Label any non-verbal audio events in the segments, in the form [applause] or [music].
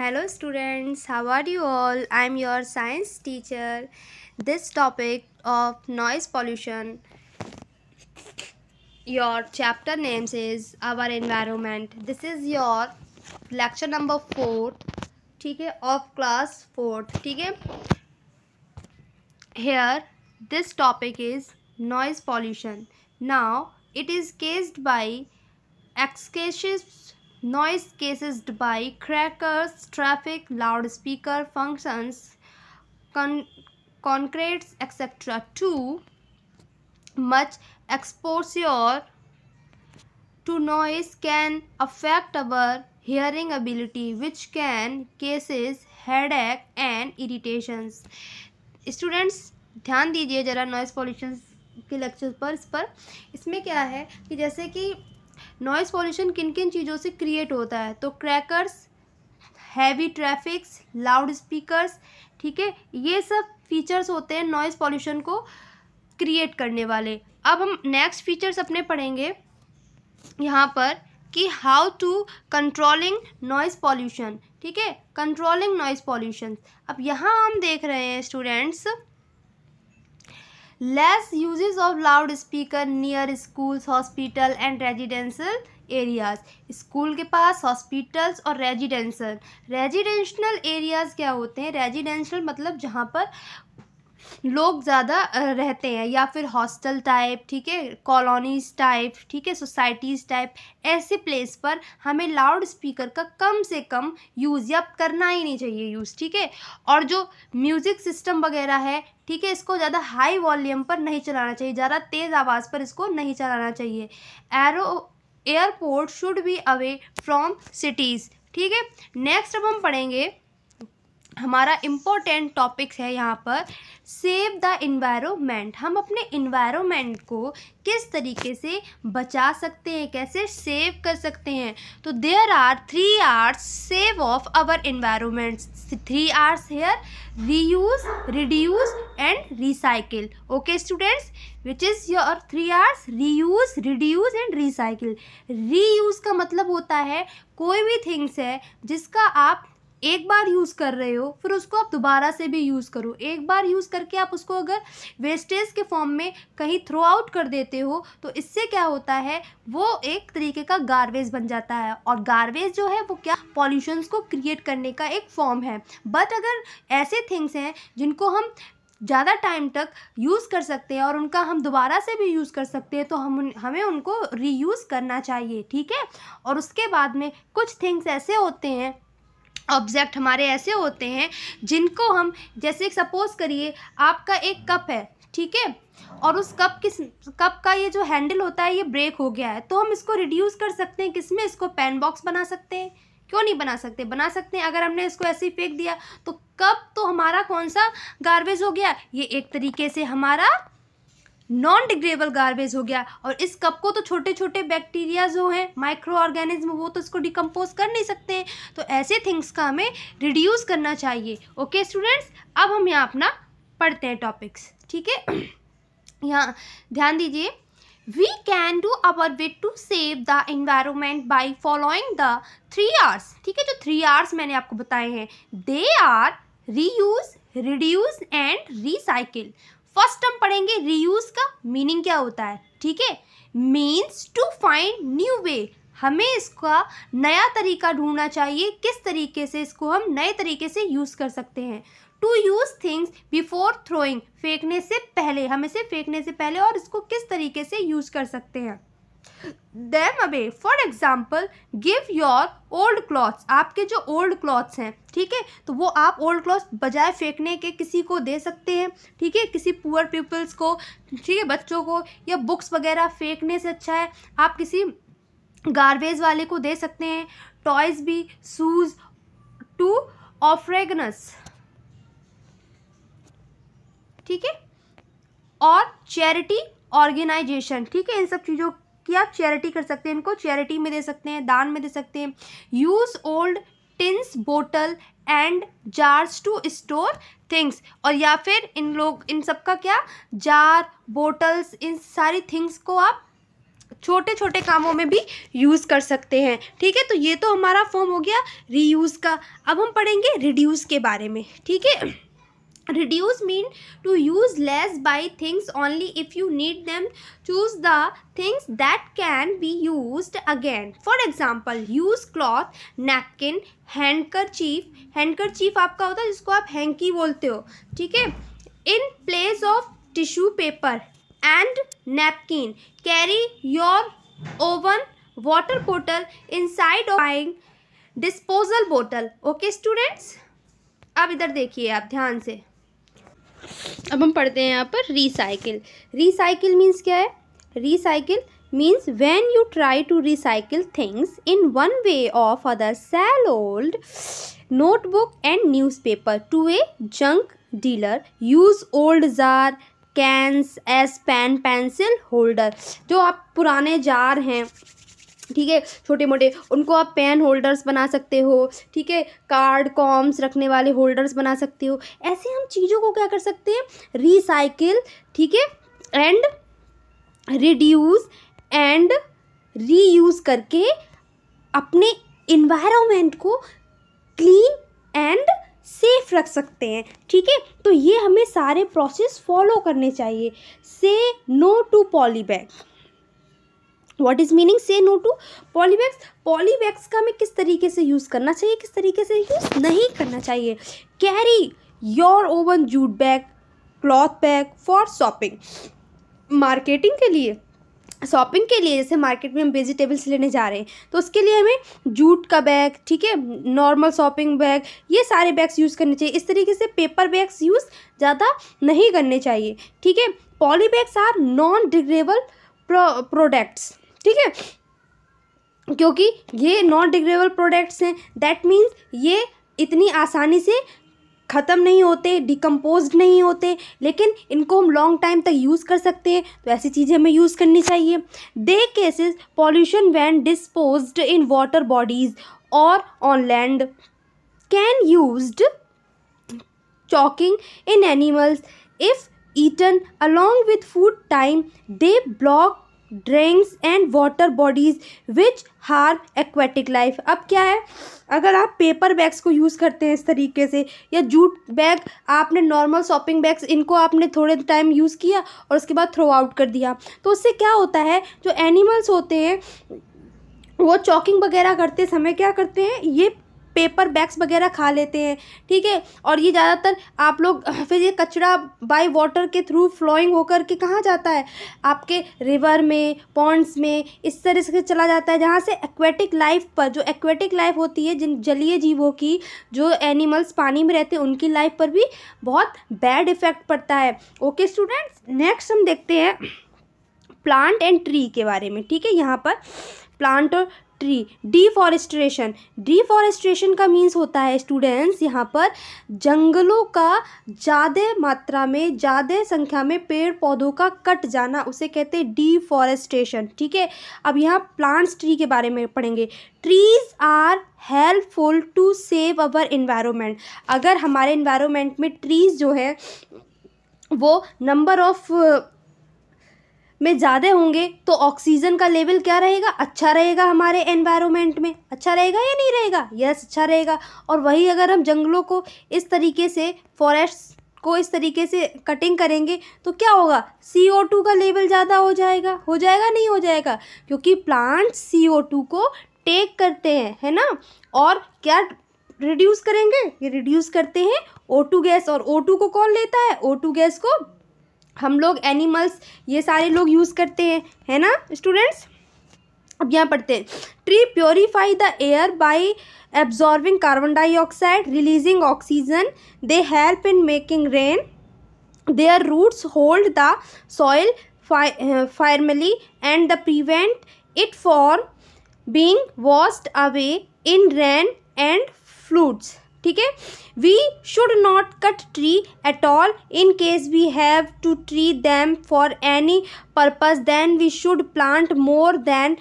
Hello students, how are you all? I am your science teacher. This topic of noise pollution, your chapter names is our environment. This is your lecture number four. ठीक है, of class fourth, ठीक है. Here, this topic is noise pollution. Now, it is caused by excessive noise caused by crackers traffic loud speaker functions concerts etcetera too much exposure to noise can affect our hearing ability which can causes headache and irritations students ध्यान दीजिए जरा noise pollution के lecture पर इस पर इसमें क्या है कि जैसे कि नॉइज़ पॉल्यूशन किन किन चीज़ों से क्रिएट होता है तो crackers heavy traffics loud speakers ठीक है ये सब फीचर्स होते हैं नॉइज़ पॉल्यूशन को क्रिएट करने वाले अब हम नेक्स्ट फीचर्स अपने पढ़ेंगे यहाँ पर कि how to controlling noise pollution ठीक है कंट्रोलिंग नॉइज़ पॉल्यूशन अब यहाँ हम देख रहे हैं students less uses of loudspeaker near schools hospital and residential areas school के पास हॉस्पिटल्स और रेजिडेंशल रेजिडेंशनल एरियाज़ क्या होते हैं रेजिडेंशल मतलब जहाँ पर लोग ज़्यादा रहते हैं या फिर हॉस्टल टाइप ठीक है कॉलोनीज़ टाइप ठीक है सोसाइटीज़ टाइप ऐसे प्लेस पर हमें लाउड स्पीकर का कम से कम यूज़ या करना ही नहीं चाहिए यूज़ ठीक है और जो म्यूज़िक सिस्टम वगैरह है ठीक है इसको ज़्यादा हाई वॉल्यूम पर नहीं चलाना चाहिए ज़्यादा तेज़ आवाज़ पर इसको नहीं चलाना चाहिए aero airport should be away from cities ठीक है नेक्स्ट अब हम पढ़ेंगे हमारा इम्पोर्टेंट टॉपिक्स है यहाँ पर सेव द इन्वायरमेंट हम अपने इन्वायरमेंट को किस तरीके से बचा सकते हैं कैसे सेव कर सकते हैं तो there are three R's save of our environment three R's here reuse reduce and recycle okay students which is your three R's reuse reduce and recycle reuse का मतलब होता है कोई भी थिंग्स है जिसका आप एक बार यूज़ कर रहे हो फिर उसको आप दोबारा से भी यूज़ करो एक बार यूज़ करके आप उसको अगर वेस्टेज के फॉर्म में कहीं थ्रो आउट कर देते हो तो इससे क्या होता है वो एक तरीके का गार्बेज बन जाता है और गार्बेज जो है वो क्या पॉल्यूशंस को क्रिएट करने का एक फॉर्म है बट अगर ऐसे थिंग्स हैं जिनको हम ज़्यादा टाइम तक यूज़ कर सकते हैं और उनका हम दोबारा से भी यूज़ कर सकते हैं तो हम हमें उनको रीयूज़ करना चाहिए ठीक है और उसके बाद में कुछ थिंग्स ऐसे होते हैं ऑब्जेक्ट हमारे ऐसे होते हैं जिनको हम जैसे सपोज़ करिए आपका एक कप है ठीक है और उस कप किस कप का ये जो हैंडल होता है ये ब्रेक हो गया है तो हम इसको रिड्यूस कर सकते हैं किस में इसको पेन बॉक्स बना सकते हैं क्यों नहीं बना सकते बना सकते हैं अगर हमने इसको ऐसे ही फेंक दिया तो कप तो हमारा कौन सा गार्बेज हो गया ये एक तरीके से हमारा नॉन डिग्रेबल गार्बेज हो गया और इस कप को तो छोटे छोटे बैक्टीरिया जो हैं माइक्रो ऑर्गेनिज्म वो तो इसको डिकम्पोज कर नहीं सकते हैं तो ऐसे थिंग्स का हमें रिड्यूस करना चाहिए ओके स्टूडेंट्स अब हम यहाँ अपना पढ़ते हैं टॉपिक्स ठीक है [clears throat] यहाँ ध्यान दीजिए we can do our bit to save the environment by following the three R's ठीक है जो थ्री आर्स मैंने आपको बताए हैं they are reuse reduce and recycle first हम पढ़ेंगे रीयूज का मीनिंग क्या होता है ठीक है means to find new way हमें इसका नया तरीका ढूंढना चाहिए किस तरीके से इसको हम नए तरीके से यूज़ कर सकते हैं to use things before throwing फेंकने से पहले हम इसे फेंकने से पहले और इसको किस तरीके से यूज़ कर सकते हैं them away for example give your old clothes आपके जो ओल्ड क्लॉथ्स हैं ठीक है तो वो आप ओल्ड क्लॉथ्स बजाय फेंकने के किसी को दे सकते हैं ठीक है किसी पुअर पीपल्स को ठीक है बच्चों को या बुक्स वगैरह फेंकने से अच्छा है आप किसी गार्बेज वाले को दे सकते हैं टॉयज़ भी शूज़ टू ऑफ्रेगनस ठीक है और चैरिटी ऑर्गेनाइजेशन ठीक है इन सब चीज़ों कि आप चैरिटी कर सकते हैं इनको चैरिटी में दे सकते हैं दान में दे सकते हैं use old tins bottle and jars to store things और या फिर इन लोग इन सब का क्या जार बोटल्स इन सारी थिंग्स को आप छोटे छोटे कामों में भी यूज़ कर सकते हैं ठीक है तो ये तो हमारा फॉर्म हो गया रीयूज़ का अब हम पढ़ेंगे रिड्यूस के बारे में ठीक है reduce mean to use less buy things only if you need them choose the things that can be used again for example use cloth napkin handkerchief handkerchief आपका होता है जिसको आप hanky बोलते हो ठीक है in place of tissue paper and napkin carry your oven water bottle inside of buying disposal bottle okay students अब इधर देखिए आप ध्यान से अब हम पढ़ते हैं यहाँ पर रिसाइकिल रिसाइकिल मीन्स क्या है recycle means when you try to recycle things in one way of other sell old notebook and newspaper to a junk dealer use old jar cans as pen pencil holder जो आप पुराने jar हैं ठीक है छोटे मोटे उनको आप पेन होल्डर्स बना सकते हो ठीक है कार्ड कॉम्स रखने वाले होल्डर्स बना सकते हो ऐसे हम चीज़ों को क्या कर सकते हैं रिसाइकिल ठीक है एंड रिड्यूस एंड रीयूज़ करके अपने इन्वायरमेंट को क्लीन एंड सेफ रख सकते हैं ठीक है तो ये हमें सारे प्रोसेस फॉलो करने चाहिए say no to polybag what is meaning say no to polybags polybags का हमें किस तरीके से यूज़ करना चाहिए किस तरीके से यूज़ नहीं करना चाहिए carry your own jute bag cloth bag for shopping marketing के लिए शॉपिंग के लिए जैसे मार्केट में हम वेजिटेबल्स लेने जा रहे हैं तो उसके लिए हमें जूट का बैग ठीक है नॉर्मल शॉपिंग बैग ये सारे बैग्स यूज़ करने चाहिए इस तरीके से पेपर बैग्स यूज़ ज़्यादा नहीं करने चाहिए ठीक है polybags are non degradable products ठीक है क्योंकि ये नॉन डिग्रेबल प्रोडक्ट्स हैं दैट मीन्स ये इतनी आसानी से ख़त्म नहीं होते डिकम्पोज नहीं होते लेकिन इनको हम लॉन्ग टाइम तक यूज़ कर सकते हैं तो ऐसी चीज़ें हमें यूज़ करनी चाहिए they causes pollution when dispose in water bodies और on land can use choking in animals if eaten along with food time they block drinks and water bodies which harm aquatic life अब क्या है अगर आप paper bags को use करते हैं इस तरीके से या जूट बैग आपने नॉर्मल शॉपिंग बैग्स इनको आपने थोड़े टाइम यूज़ किया और उसके बाद थ्रो आउट कर दिया तो उससे क्या होता है जो एनिमल्स होते हैं वो चॉकिंग वगैरह करते समय क्या करते हैं ये पेपर बैग्स वगैरह खा लेते हैं ठीक है और ये ज़्यादातर आप लोग फिर ये कचरा बाय वाटर के थ्रू फ्लोइंग होकर के कहाँ जाता है आपके रिवर में पॉन्ड्स में इस तरह से चला जाता है जहाँ से एक्वेटिक लाइफ पर जो एक्वेटिक लाइफ होती है जिन जलीय जीवों की जो एनिमल्स पानी में रहते हैं उनकी लाइफ पर भी बहुत बैड इफेक्ट पड़ता है ओके स्टूडेंट्स नेक्स्ट हम देखते हैं प्लांट एंड ट्री के बारे में ठीक है यहाँ पर प्लांट और ट्री डिफॉरेस्ट्रेशन डिफॉरेस्ट्रेशन का मीन्स होता है स्टूडेंट्स यहाँ पर जंगलों का ज़्यादा मात्रा में ज़्यादा संख्या में पेड़ पौधों का कट जाना उसे कहते हैं डिफॉरेस्ट्रेशन ठीक है अब यहाँ प्लांट्स ट्री के बारे में पढ़ेंगे trees are helpful to save our environment अगर हमारे इन्वायरमेंट में ट्रीज़ जो है वो नंबर ऑफ़ में ज़्यादा होंगे तो ऑक्सीजन का लेवल क्या रहेगा अच्छा रहेगा हमारे एनवायरनमेंट में अच्छा रहेगा या नहीं रहेगा यस अच्छा रहेगा और वही अगर हम जंगलों को इस तरीके से फॉरेस्ट को इस तरीके से कटिंग करेंगे तो क्या होगा सी ओ टू का लेवल ज़्यादा हो जाएगा हो जाएगा नहीं हो जाएगा क्योंकि प्लांट सी ओ टू को टेक करते हैं है ना और क्या रिड्यूस करेंगे ये रिड्यूस करते हैं ओ टू गैस और ओ टू को कौन लेता है ओ टू गैस को हम लोग एनिमल्स ये सारे लोग यूज़ करते हैं है ना स्टूडेंट्स अब यहाँ पढ़ते हैं tree purify the air by absorbing carbon dioxide releasing oxygen they help in making rain their roots hold the soil firmly and the prevent it for being washed away in rain and floods ठीक है we should not cut tree at all in case we have to tree them for any purpose then we should plant more than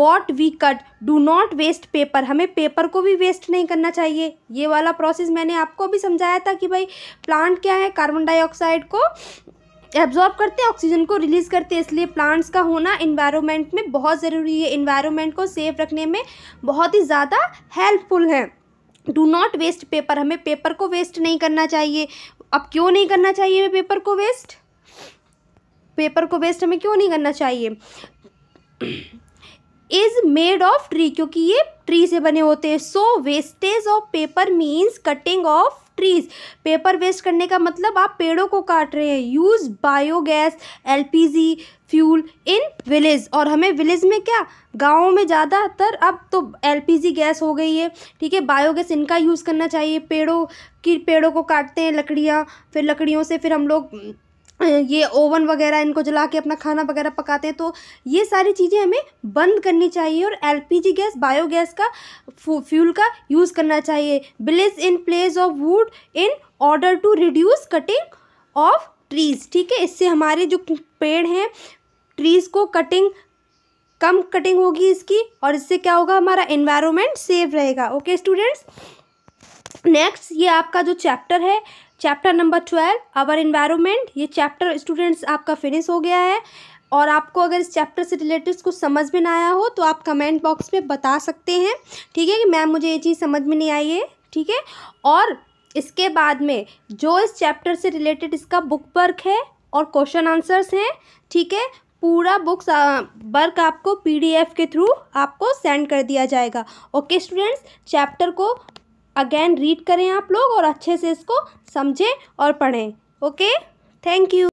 what we cut do not waste paper हमें paper को भी waste नहीं करना चाहिए ये वाला process मैंने आपको भी समझाया था कि भाई प्लांट क्या है कार्बन डाइऑक्साइड को एब्जॉर्ब करते हैं ऑक्सीजन को रिलीज़ करते हैं इसलिए प्लांट्स का होना इन्वायरमेंट में बहुत ज़रूरी है इन्वायरमेंट को सेफ रखने में बहुत ही ज़्यादा हेल्पफुल है डू नॉट वेस्ट पेपर हमें पेपर को वेस्ट नहीं करना चाहिए अब क्यों नहीं करना चाहिए हमें पेपर को वेस्ट पेपर को वेस्ट हमें क्यों नहीं करना चाहिए इज मेड ऑफ ट्री क्योंकि ये ट्री से बने होते हैं so wastage of paper means cutting of trees paper waste करने का मतलब आप पेड़ों को काट रहे हैं use biogas L P G fuel in village और हमें विलेज में क्या गाँव में ज़्यादातर अब तो एल पी जी गैस हो गई है ठीक है बायोगैस इनका यूज़ करना चाहिए पेड़ों की पेड़ों को काटते हैं लकड़ियाँ फिर लकड़ियों से फिर हम लोग ये ओवन वगैरह इनको जला के अपना खाना वगैरह पकाते हैं तो ये सारी चीज़ें हमें बंद करनी चाहिए और एलपीजी गैस बायोगैस का फ्यूल का यूज़ करना चाहिए blaze in place of wood in order to reduce cutting of trees ठीक है इससे हमारे जो पेड़ हैं ट्रीज़ को कटिंग कम कटिंग होगी इसकी और इससे क्या होगा हमारा इन्वायरमेंट सेफ रहेगा ओके स्टूडेंट्स नेक्स्ट ये आपका जो चैप्टर है chapter number twelve our environment ये चैप्टर स्टूडेंट्स आपका फिनिश हो गया है और आपको अगर इस चैप्टर से रिलेटेड कुछ समझ में ना आया हो तो आप कमेंट बॉक्स में बता सकते हैं ठीक है कि मैम मुझे ये चीज़ समझ में नहीं आई है ठीक है और इसके बाद में जो इस चैप्टर से रिलेटेड इसका बुक वर्क है और क्वेश्चन आंसर्स हैं ठीक है पूरा बुक्स वर्क आपको पीडीएफ के थ्रू आपको सेंड कर दिया जाएगा ओके स्टूडेंट्स चैप्टर को अगेन रीड करें आप लोग और अच्छे से इसको समझें और पढ़ें ओके थैंक यू